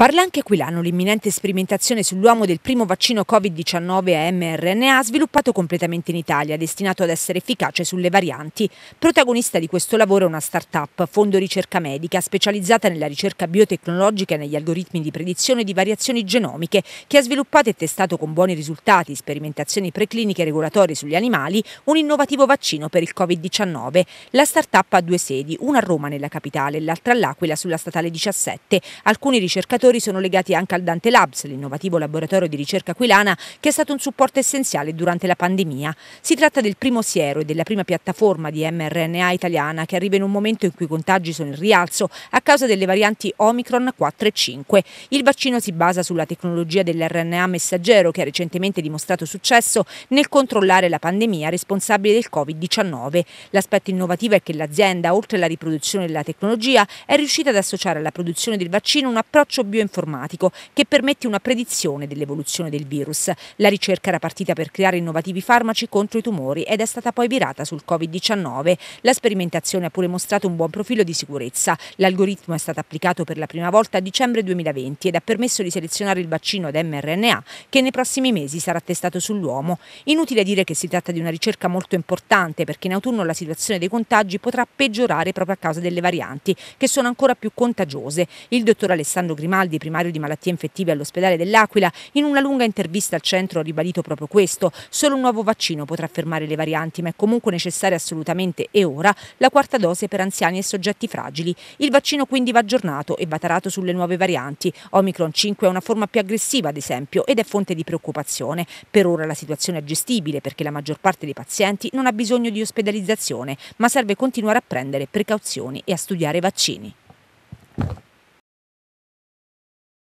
Parla anche Quilano, l'imminente sperimentazione sull'uomo del primo vaccino Covid-19 a mRNA sviluppato completamente in Italia, destinato ad essere efficace sulle varianti. Protagonista di questo lavoro è una start-up, Fondo Ricerca Medica, specializzata nella ricerca biotecnologica e negli algoritmi di predizione di variazioni genomiche, che ha sviluppato e testato con buoni risultati, sperimentazioni precliniche e regolatorie sugli animali, un innovativo vaccino per il Covid-19. La start-up ha due sedi, una a Roma nella capitale e l'altra all'Aquila sulla statale 17. Alcuni ricercatori fattori sono legati anche al Dante Labs, l'innovativo laboratorio di ricerca aquilana che è stato un supporto essenziale durante la pandemia. Si tratta del primo siero e della prima piattaforma di mRNA italiana che arriva in un momento in cui i contagi sono in rialzo a causa delle varianti Omicron 4 e 5. Il vaccino si basa sulla tecnologia dell'RNA messaggero che ha recentemente dimostrato successo nel controllare la pandemia responsabile del Covid-19. L'aspetto innovativo è che l'azienda, oltre alla riproduzione della tecnologia, è riuscita ad associare alla produzione del vaccino un approccio biologico marchio informatico che permette una predizione dell'evoluzione del virus. La ricerca era partita per creare innovativi farmaci contro i tumori ed è stata poi virata sul Covid-19. La sperimentazione ha pure mostrato un buon profilo di sicurezza. L'algoritmo è stato applicato per la prima volta a dicembre 2020 ed ha permesso di selezionare il vaccino ad mRNA che nei prossimi mesi sarà testato sull'uomo. Inutile dire che si tratta di una ricerca molto importante perché in autunno la situazione dei contagi potrà peggiorare proprio a causa delle varianti che sono ancora più contagiose. Il dottor Alessandro Grimaldi Grimaldi, primario di malattie infettive all'ospedale dell'Aquila, in una lunga intervista al centro ha ribadito proprio questo. Solo un nuovo vaccino potrà fermare le varianti, ma è comunque necessaria assolutamente e ora la quarta dose per anziani e soggetti fragili. Il vaccino quindi va aggiornato e va tarato sulle nuove varianti. Omicron 5 è una forma più aggressiva, ad esempio, ed è fonte di preoccupazione. Per ora la situazione è gestibile perché la maggior parte dei pazienti non ha bisogno di ospedalizzazione, ma serve continuare a prendere precauzioni e a studiare vaccini.